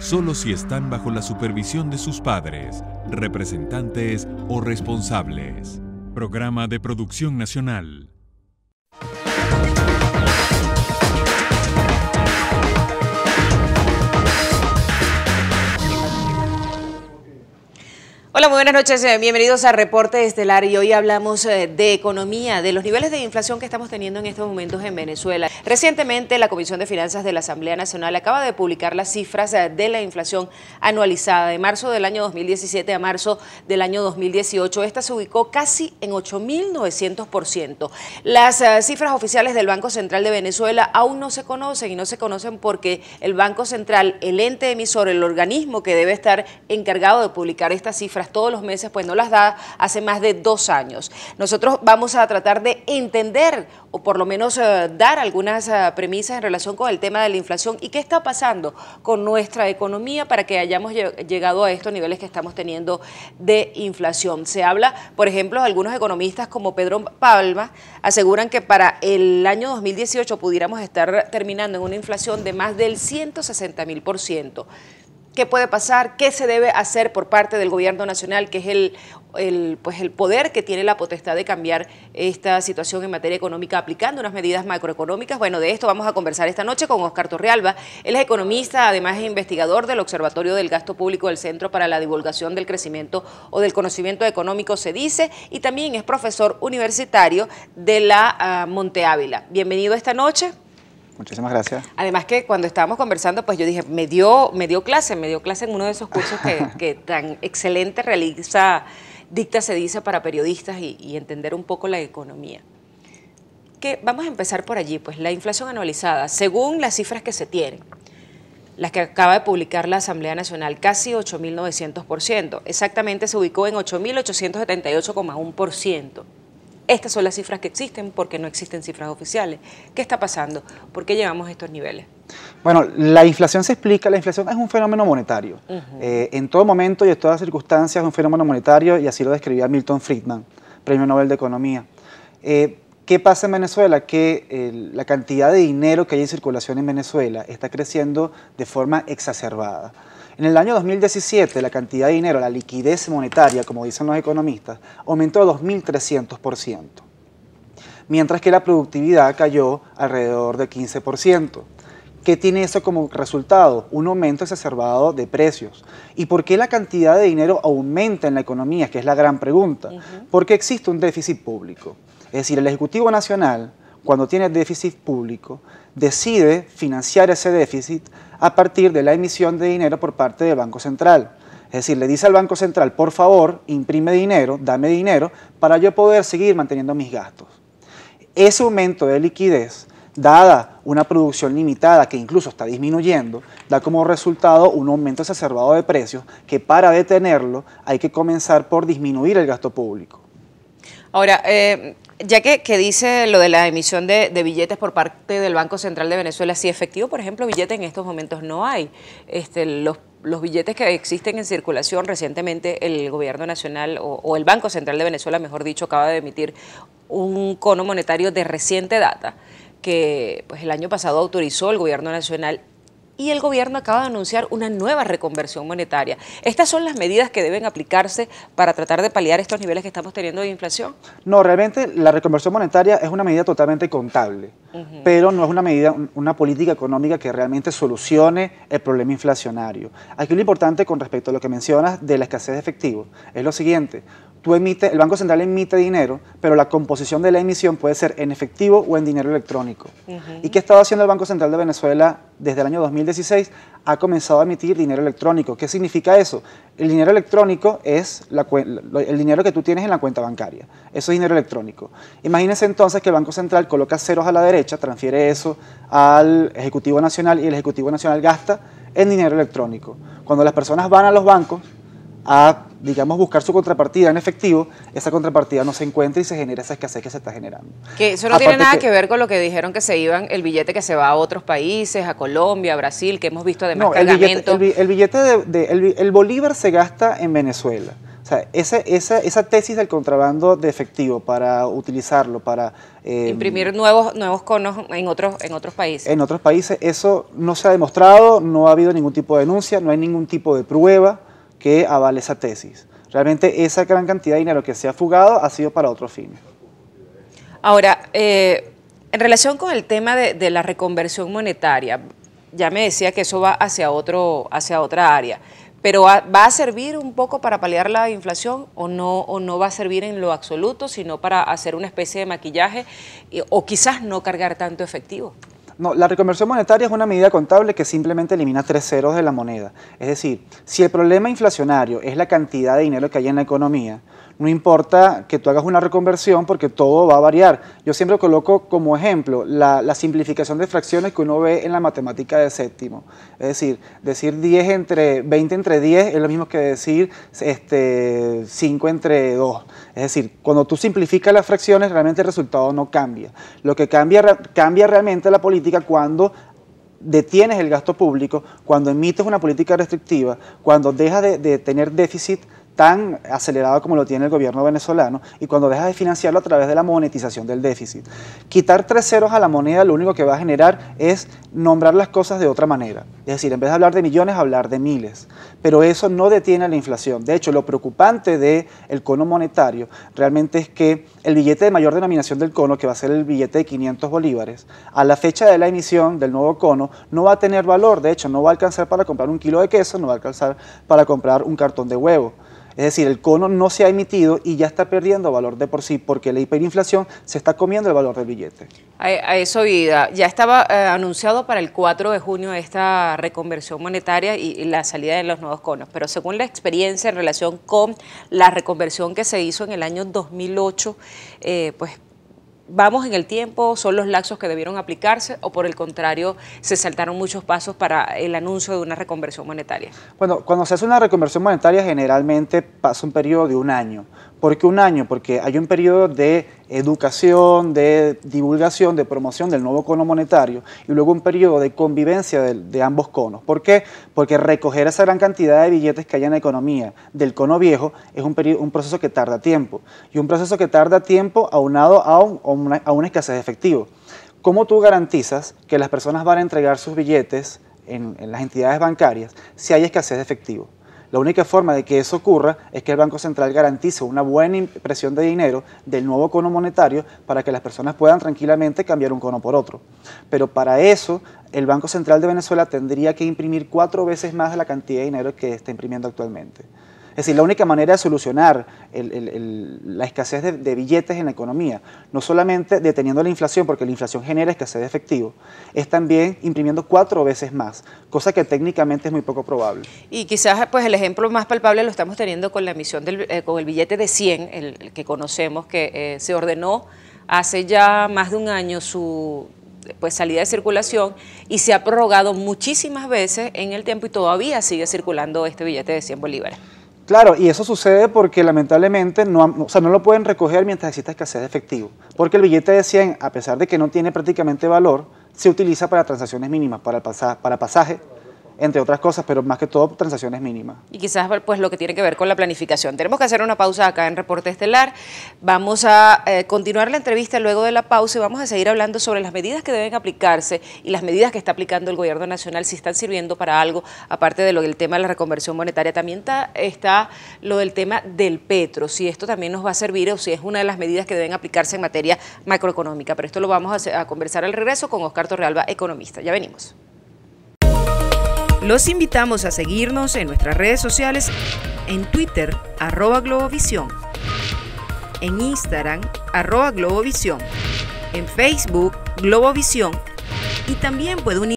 solo si están bajo la supervisión de sus padres, representantes o responsables. Programa de Producción Nacional. Hola, muy buenas noches. Eh, bienvenidos a Reporte Estelar y hoy hablamos eh, de economía, de los niveles de inflación que estamos teniendo en estos momentos en Venezuela. Recientemente, la Comisión de Finanzas de la Asamblea Nacional acaba de publicar las cifras eh, de la inflación anualizada de marzo del año 2017 a marzo del año 2018. Esta se ubicó casi en 8.900%. Las cifras oficiales del Banco Central de Venezuela aún no se conocen y no se conocen porque el Banco Central, el ente emisor, el organismo que debe estar encargado de publicar estas cifras, todos los meses, pues no las da hace más de dos años. Nosotros vamos a tratar de entender o por lo menos eh, dar algunas eh, premisas en relación con el tema de la inflación y qué está pasando con nuestra economía para que hayamos llegado a estos niveles que estamos teniendo de inflación. Se habla, por ejemplo, algunos economistas como Pedro Palma aseguran que para el año 2018 pudiéramos estar terminando en una inflación de más del 160 mil por ciento qué puede pasar, qué se debe hacer por parte del gobierno nacional, que es el, el, pues el poder que tiene la potestad de cambiar esta situación en materia económica aplicando unas medidas macroeconómicas. Bueno, de esto vamos a conversar esta noche con Oscar Torrealba. Él es economista, además es investigador del Observatorio del Gasto Público del Centro para la Divulgación del Crecimiento o del Conocimiento Económico, se dice, y también es profesor universitario de la ah, Monte Ávila. Bienvenido esta noche. Muchísimas gracias. Además que cuando estábamos conversando, pues yo dije, me dio, me dio clase, me dio clase en uno de esos cursos que, tan excelente realiza Dicta se dice para periodistas y, entender un poco la economía. Que vamos a empezar por allí, pues la inflación anualizada, según las cifras que se tienen, las que acaba de publicar la Asamblea Nacional, casi 8.900%, exactamente se ubicó en 8.878,1%. Estas son las cifras que existen porque no existen cifras oficiales. ¿Qué está pasando? ¿Por qué llegamos a estos niveles? Bueno, la inflación se explica, la inflación es un fenómeno monetario. Eh, en todo momento y en todas circunstancias es un fenómeno monetario y así lo describía Milton Friedman, Premio Nobel de Economía. Eh, ¿Qué pasa en Venezuela? Que eh, la cantidad de dinero que hay en circulación en Venezuela está creciendo de forma exacerbada. En el año 2017, la cantidad de dinero, la liquidez monetaria, como dicen los economistas, aumentó 2.300%, mientras que la productividad cayó alrededor de 15%. ¿Qué tiene eso como resultado? Un aumento exacerbado de precios. ¿Y por qué la cantidad de dinero aumenta en la economía? Que es la gran pregunta. ¿Por qué Porque existe un déficit público. Es decir, el Ejecutivo Nacional cuando tiene déficit público, decide financiar ese déficit a partir de la emisión de dinero por parte del Banco Central. Es decir, le dice al Banco Central, por favor, imprime dinero, dame dinero, para yo poder seguir manteniendo mis gastos. Ese aumento de liquidez, dada una producción limitada que incluso está disminuyendo, da como resultado un aumento exacerbado de precios que para detenerlo hay que comenzar por disminuir el gasto público. Ahora, eh, ya que, que, dice lo de la emisión de, billetes por parte del Banco Central de Venezuela, si efectivo, por ejemplo, billete en estos momentos no hay. Este, los, los billetes que existen en circulación, recientemente el Gobierno Nacional o, o el Banco Central de Venezuela, mejor dicho, acaba de emitir un cono monetario de reciente data que pues, el año pasado autorizó el Gobierno Nacional y el gobierno acaba de anunciar una nueva reconversión monetaria. ¿Estas son las medidas que deben aplicarse para tratar de paliar estos niveles que estamos teniendo de inflación? No, realmente la reconversión monetaria es una medida totalmente contable, pero no es una medida, una política económica que realmente solucione el problema inflacionario. Aquí lo importante con respecto a lo que mencionas de la escasez de efectivo es lo siguiente, tú emite, el Banco Central emite dinero, pero la composición de la emisión puede ser en efectivo o en dinero electrónico. ¿Y qué ha estado haciendo el Banco Central de Venezuela desde el año 2016? Ha comenzado a emitir dinero electrónico. ¿Qué significa eso? El dinero electrónico es el dinero que tú tienes en la cuenta bancaria. Eso es dinero electrónico. Imagínense entonces que el Banco Central coloca ceros a la derecha, transfiere eso al Ejecutivo Nacional y el Ejecutivo Nacional gasta en dinero electrónico. Cuando las personas van a los bancos, a, digamos, buscar su contrapartida en efectivo, esa contrapartida no se encuentra y se genera esa escasez que se está generando. Que eso no tiene nada que, ver con lo que dijeron que se iban, el billete que se va a otros países, a Colombia, a Brasil, que hemos visto además el billete, el, de, el, bolívar se gasta en Venezuela. esa, esa, esa, tesis del contrabando de efectivo para utilizarlo, para... Em, Imprimir nuevos, nuevos conos en otros, en otros países. En otros países, eso no se ha demostrado, no ha habido ningún tipo de denuncia, no hay ningún tipo de prueba que avale esa tesis. Realmente esa gran cantidad de dinero que se ha fugado ha sido para otro fin. Ahora, eh, en relación con el tema de, la reconversión monetaria, ya me decía que eso va hacia, otro, hacia otra área, pero ¿va a servir un poco para paliar la inflación o no, o no va a servir en lo absoluto, sino para hacer una especie de maquillaje o quizás no cargar tanto efectivo? No, la reconversión monetaria es una medida contable que simplemente elimina tres ceros de la moneda. Es decir, si el problema inflacionario es la cantidad de dinero que hay en la economía, no importa que tú hagas una reconversión porque todo va a variar. Yo siempre coloco como ejemplo la, simplificación de fracciones que uno ve en la matemática de séptimo. Es decir, decir 10 entre 20 entre 10 es lo mismo que decir este, 5 entre 2. Es decir, cuando tú simplificas las fracciones realmente el resultado no cambia. Lo que cambia, cambia realmente la política cuando detienes el gasto público, cuando emites una política restrictiva, cuando dejas de tener déficit tan acelerado como lo tiene el gobierno venezolano y cuando deja de financiarlo a través de la monetización del déficit. Quitar tres ceros a la moneda lo único que va a generar es nombrar las cosas de otra manera. Es decir, en vez de hablar de millones, hablar de miles. Pero eso no detiene la inflación. De hecho, lo preocupante del el cono monetario realmente es que el billete de mayor denominación del cono, que va a ser el billete de 500 bolívares, a la fecha de la emisión del nuevo cono no va a tener valor. De hecho, no va a alcanzar para comprar un kilo de queso, no va a alcanzar para comprar un cartón de huevo es decir, el cono no se ha emitido y ya está perdiendo valor de por sí porque la hiperinflación se está comiendo el valor del billete. A, eso iba. Ya estaba eh, anunciado para el 4 de junio esta reconversión monetaria y, la salida de los nuevos conos, pero según la experiencia en relación con la reconversión que se hizo en el año 2008, eh, pues vamos en el tiempo, son los laxos que debieron aplicarse o por el contrario se saltaron muchos pasos para el anuncio de una reconversión monetaria? Bueno, cuando se hace una reconversión monetaria generalmente pasa un periodo de un año, ¿Por qué un año? Porque hay un periodo de educación, de divulgación, de promoción del nuevo cono monetario y luego un periodo de convivencia de, ambos conos. ¿Por qué? Porque recoger esa gran cantidad de billetes que hay en la economía del cono viejo es un, proceso que tarda tiempo y un proceso que tarda tiempo aunado a, un, una, escasez de efectivo. ¿Cómo tú garantizas que las personas van a entregar sus billetes en, en las entidades bancarias si hay escasez de efectivo? La única forma de que eso ocurra es que el Banco Central garantice una buena impresión de dinero del nuevo cono monetario para que las personas puedan tranquilamente cambiar un cono por otro. Pero para eso, el Banco Central de Venezuela tendría que imprimir cuatro veces más de la cantidad de dinero que está imprimiendo actualmente. Es decir, la única manera de solucionar la escasez de, billetes en la economía, no solamente deteniendo la inflación, porque la inflación genera escasez de efectivo, es también imprimiendo cuatro veces más, cosa que técnicamente es muy poco probable. Y quizás pues el ejemplo más palpable lo estamos teniendo con la emisión del eh, con el billete de 100, el, que conocemos que eh, se ordenó hace ya más de un año su pues, salida de circulación y se ha prorrogado muchísimas veces en el tiempo y todavía sigue circulando este billete de 100 bolívares. Claro, y eso sucede porque lamentablemente no, o sea, no lo pueden recoger mientras exista escasez de efectivo. Porque el billete de 100, a pesar de que no tiene prácticamente valor, se utiliza para transacciones mínimas, para, el para pasaje entre otras cosas, pero más que todo transacciones mínimas. Y quizás pues lo que tiene que ver con la planificación. Tenemos que hacer una pausa acá en Reporte Estelar. Vamos a eh, continuar la entrevista luego de la pausa y vamos a seguir hablando sobre las medidas que deben aplicarse y las medidas que está aplicando el gobierno nacional, si están sirviendo para algo, aparte de lo del tema de la reconversión monetaria. También está, está lo del tema del petro, si esto también nos va a servir o si es una de las medidas que deben aplicarse en materia macroeconómica. Pero esto lo vamos a conversar al regreso con Oscar Torrealba, economista. Ya venimos. Los invitamos a seguirnos en nuestras redes sociales, en Twitter, arroba Globovisión, en Instagram, arroba Globovisión, en Facebook, Globovisión, y también puede unir